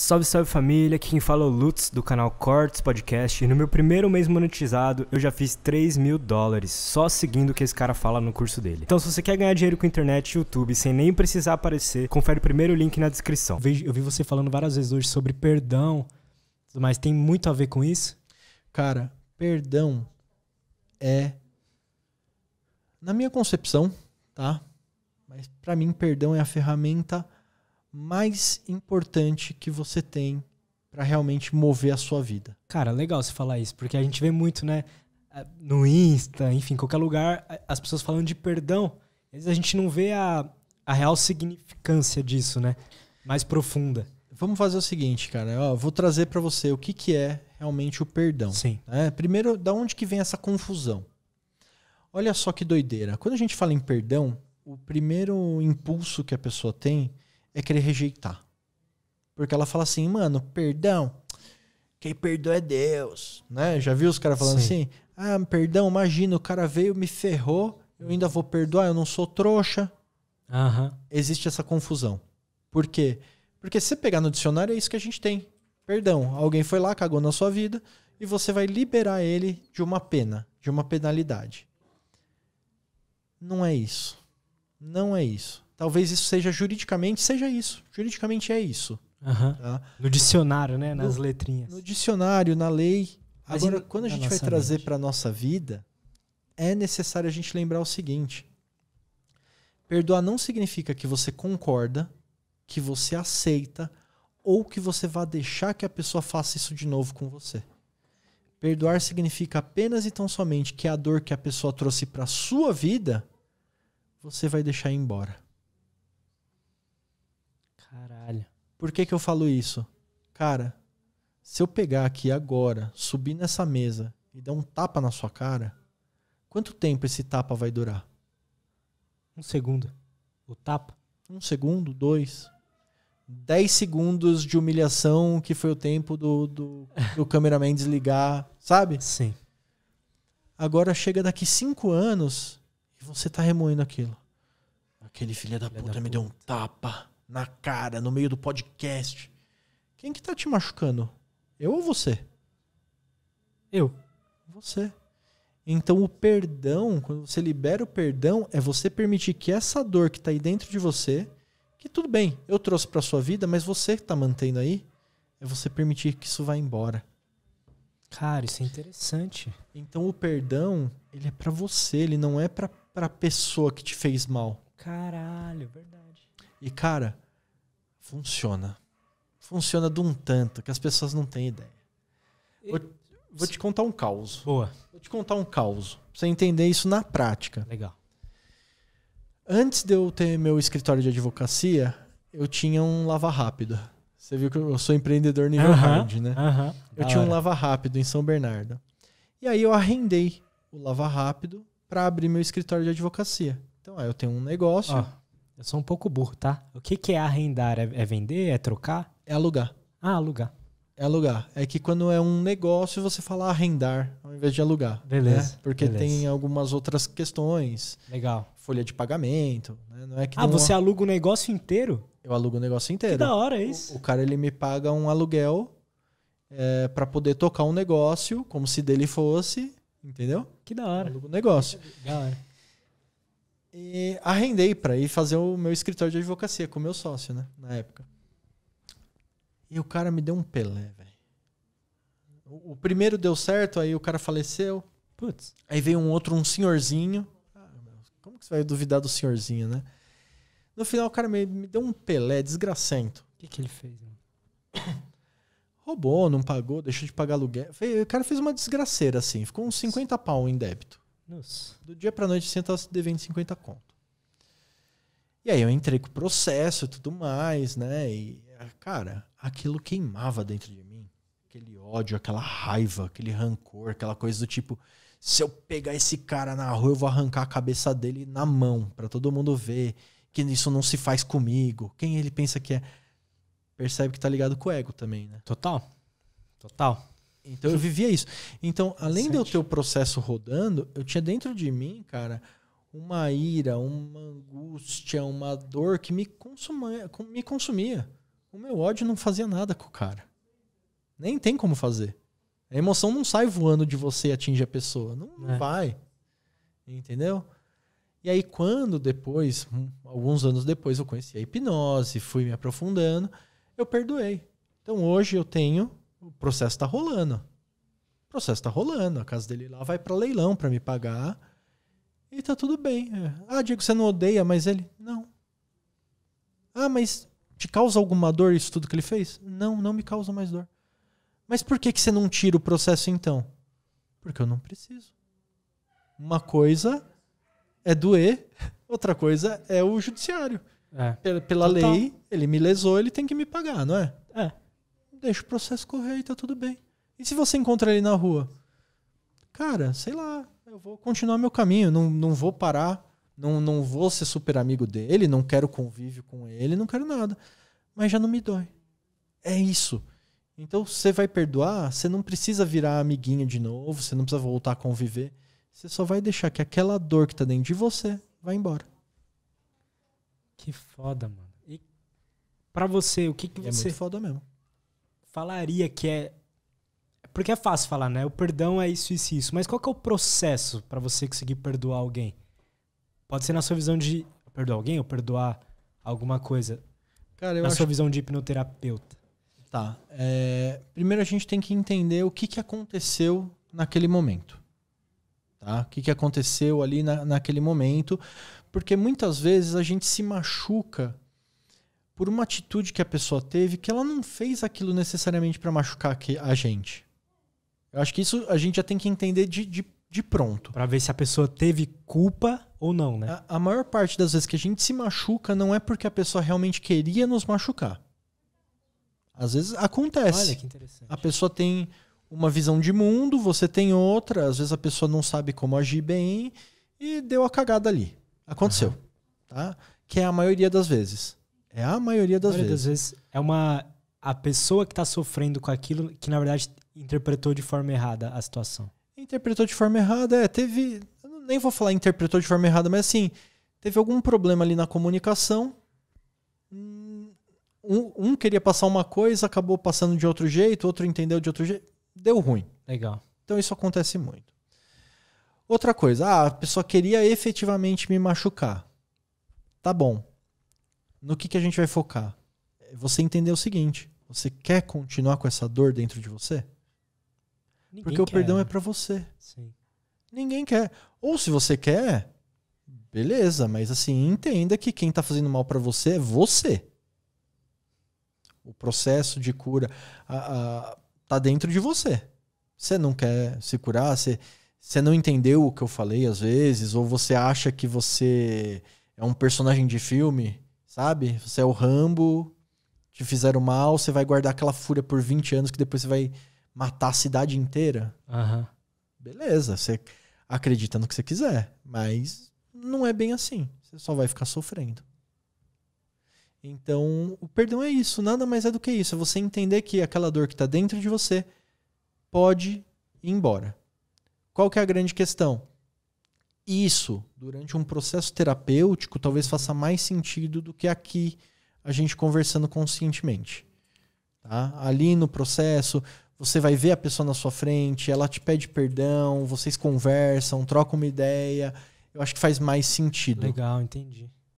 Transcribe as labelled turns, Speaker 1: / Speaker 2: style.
Speaker 1: Salve, salve família, aqui quem fala é o Lutz do canal Cortes Podcast e no meu primeiro mês monetizado eu já fiz 3 mil dólares só seguindo o que esse cara fala no curso dele. Então se você quer ganhar dinheiro com internet e YouTube sem nem precisar aparecer, confere o primeiro link na descrição. Eu vi você falando várias vezes hoje sobre perdão, mas tem muito a ver com isso? Cara, perdão
Speaker 2: é... Na minha concepção, tá? Mas para mim perdão é a ferramenta mais importante que você tem para realmente mover a sua vida. Cara, legal você falar isso, porque a gente vê muito,
Speaker 1: né, eh, no Insta, enfim, qualquer lugar, as pessoas falando de perdão. Às vezes a gente
Speaker 2: não vê a, a real significância disso, né? Mais profunda. Vamos fazer o seguinte, cara. Eu vou trazer para você o que, que é realmente o perdão. Sim. Né? Primeiro, da onde que vem essa confusão? Olha só que doideira. Quando a gente fala em perdão, o primeiro impulso que a pessoa tem é querer rejeitar. Porque ela fala assim, mano, perdão. Quem perdoa é Deus, né? Já viu os caras falando Sim. assim? Ah, perdão, imagina, o cara veio, me ferrou, eu ainda vou perdoar, eu não sou trouxa. Uhum. Existe essa confusão. Por quê? Porque se você pegar no dicionário, é isso que a gente tem. Perdão, alguém foi lá, cagou na sua vida, e você vai liberar ele de uma pena, de uma penalidade. Não é isso. Não é isso talvez isso seja juridicamente, seja isso. Juridicamente é isso. Uhum. Tá? No dicionário, né? Nas no, letrinhas. No dicionário, na lei. Mas Agora, quando a gente vai trazer para nossa vida, é necessário a gente lembrar o seguinte: perdoar não significa que você concorda, que você aceita ou que você vá deixar que a pessoa faça isso de novo com você. Perdoar significa apenas e tão somente que a dor que a pessoa trouxe para sua vida, você vai deixar ir embora. Caralho. Por que, que eu falo isso? Cara, se eu pegar aqui agora, subir nessa mesa e dar um tapa na sua cara, quanto tempo esse tapa vai durar? Um segundo. O tapa? Um segundo, dois. dez segundos de humilhação, que foi o tempo do, do, do cameraman desligar, sabe? Sim. Agora chega daqui cinco anos e você tá remoendo aquilo. Aquele filho da puta da me puta. deu um tapa na cara, no meio do podcast. Quem que tá te machucando? Eu ou você? Eu. Você. Então o perdão, quando você libera o perdão, é você permitir que essa dor que está aí dentro de você, que tudo bem, eu trouxe para sua vida, mas você que está mantendo aí, é você permitir que isso vá embora. Cara, isso é interessante. Então o perdão, ele é para você, ele não é para a pessoa que te fez mal. Caralho, verdade. E, cara, funciona. Funciona de um tanto que as pessoas não têm ideia. Vou, vou te contar um caos. Boa. Vou te contar um caos. Pra você entender isso na prática. Legal. Antes de eu ter meu escritório de advocacia, eu tinha um lava rápido. Você viu que eu sou empreendedor nível uh -huh, hard, né? Uh -huh, eu tinha um lava rápido em São Bernardo. E aí eu arrendei o lava rápido para abrir meu escritório de advocacia. Então, aí eu tenho um negócio, ah. Eu sou um pouco burro, tá? O que, que é arrendar? É, é vender? É trocar? É alugar. Ah, alugar. É alugar. É que quando é um negócio, você fala arrendar ao invés de alugar. Né? Beleza. Né? Porque beleza. tem algumas outras questões. Legal. Folha de pagamento. Né? Não é que ah, você uma... aluga o negócio inteiro? Eu alugo o negócio inteiro. Que da hora é isso. O, o, cara ele me paga um aluguel é, para poder tocar um negócio como se dele fosse, entendeu? Que da hora. Eu alugo o negócio. Da hora. E arrendei para ir fazer o meu escritório de advocacia com o meu sócio, né? Na época. E o cara me deu um Pelé, velho. O, primeiro deu certo, aí o cara faleceu. Putz. Aí veio um outro, um senhorzinho. Ah, como que você vai duvidar do senhorzinho, né? No final, o cara me, me deu um Pelé desgracento. O que, que ele
Speaker 1: fez?
Speaker 2: Roubou, não pagou, deixou de pagar aluguel. O cara fez uma desgraceira, assim. Ficou uns 50 pau em débito. Nossa. Do dia pra noite você tava se devendo 50 conto. E aí eu entrei com o processo e tudo mais, né? E, cara, aquilo queimava dentro de mim. Aquele ódio, aquela raiva, aquele rancor, aquela coisa do tipo: se eu pegar esse cara na rua, eu vou arrancar a cabeça dele na mão, para todo mundo ver que isso não se faz comigo. Quem ele pensa que é. Percebe que tá ligado com o ego também, né? Total. Total.
Speaker 1: Então eu vivia
Speaker 2: isso. Então, além Sente. de eu ter o processo rodando, eu tinha dentro de mim, cara, uma ira, uma angústia, uma dor que me consumia, me consumia. O meu ódio não fazia nada com o cara. Nem tem como fazer. A emoção não sai voando de você e atinge a pessoa. Não, não é. vai. Entendeu? E aí, quando depois, hum, alguns anos depois, eu conheci a hipnose, fui me aprofundando, eu perdoei. Então hoje eu tenho o processo está rolando. O processo está rolando. A casa dele lá vai para leilão para me pagar. E tá tudo bem. É. Ah, Diego, você não odeia, mas ele. Não. Ah, mas te causa alguma dor isso tudo que ele fez? Não, não me causa mais dor. Mas por que, que você não tira o processo então? Porque eu não preciso. Uma coisa é doer, outra coisa é o judiciário. É. Pela, lei, ele me lesou, ele tem que me pagar, não é? É deixa o processo correr e tá tudo bem. E se você encontra ele na rua? Cara, sei lá, eu vou continuar meu caminho, não, não vou parar, não, não vou ser super amigo dele, não quero convívio com ele, não quero nada. Mas já não me dói. É isso. Então você vai perdoar, você não precisa virar amiguinho de novo, você não precisa voltar a conviver. Você só vai deixar que aquela dor que tá dentro de você vai embora. Que
Speaker 1: foda, mano. E
Speaker 2: para você, o que que você É muito foda mesmo
Speaker 1: falaria que é. Porque é fácil falar, né? O perdão é isso, isso, isso. Mas qual que é o processo para você conseguir perdoar alguém? Pode ser na sua visão de perdoar
Speaker 2: alguém ou perdoar alguma coisa. Cara, eu na acho... sua visão de hipnoterapeuta. Tá. É... Primeiro a gente tem que entender o que, que aconteceu naquele momento. Tá? O que, que aconteceu ali na, naquele momento. Porque muitas vezes a gente se machuca por uma atitude que a pessoa teve que ela não fez aquilo necessariamente para machucar a gente. Eu acho que isso a gente já tem que entender de, de, de pronto. Para ver se a pessoa teve culpa ou não, né? A, a maior parte das vezes que a gente se machuca não é porque a pessoa realmente queria nos machucar. Às vezes acontece. Olha que interessante. A pessoa tem uma visão de mundo, você tem outra, às vezes a pessoa não sabe como agir bem e deu a cagada ali. Aconteceu, uhum. tá? Que é a maioria das vezes. É a maioria das a maioria vezes. Das vezes é uma a pessoa
Speaker 1: que está sofrendo com aquilo que na verdade interpretou de forma errada a situação.
Speaker 2: Interpretou de forma errada, é, teve, nem vou falar interpretou de forma errada, mas assim, teve algum problema ali na comunicação. Hum, um, um queria passar uma coisa, acabou passando de outro jeito, outro entendeu de outro jeito, deu ruim. Legal. Então isso acontece muito. Outra coisa, ah, a pessoa queria efetivamente me machucar. Tá bom no que, que a gente vai focar? É você entender o seguinte: você quer continuar com essa dor dentro de você?
Speaker 1: Ninguém Porque quer. o perdão né? é para
Speaker 2: você. Sim. Ninguém quer. Ou se você quer, beleza, mas assim, entenda que quem tá fazendo mal para você é você. O processo de cura a, a, tá dentro de você. Você não quer se curar, você, você não entendeu o que eu falei às vezes, ou você acha que você é um personagem de filme Sabe? Você é o Rambo, te fizeram mal, você vai guardar aquela fúria por 20 anos que depois você vai matar a cidade inteira. Uhum. Beleza, você acredita no que você quiser, mas não é bem assim. Você só vai ficar sofrendo. Então, o perdão é isso, nada mais é do que isso. É você entender que aquela dor que está dentro de você pode ir embora. Qual que é a grande questão? isso durante um processo terapêutico talvez faça mais sentido do que aqui a gente conversando conscientemente. Tá? Ali no processo, você vai ver a pessoa na sua frente, ela te pede perdão, vocês conversam, trocam uma ideia. Eu acho que faz mais sentido. Legal, entendi.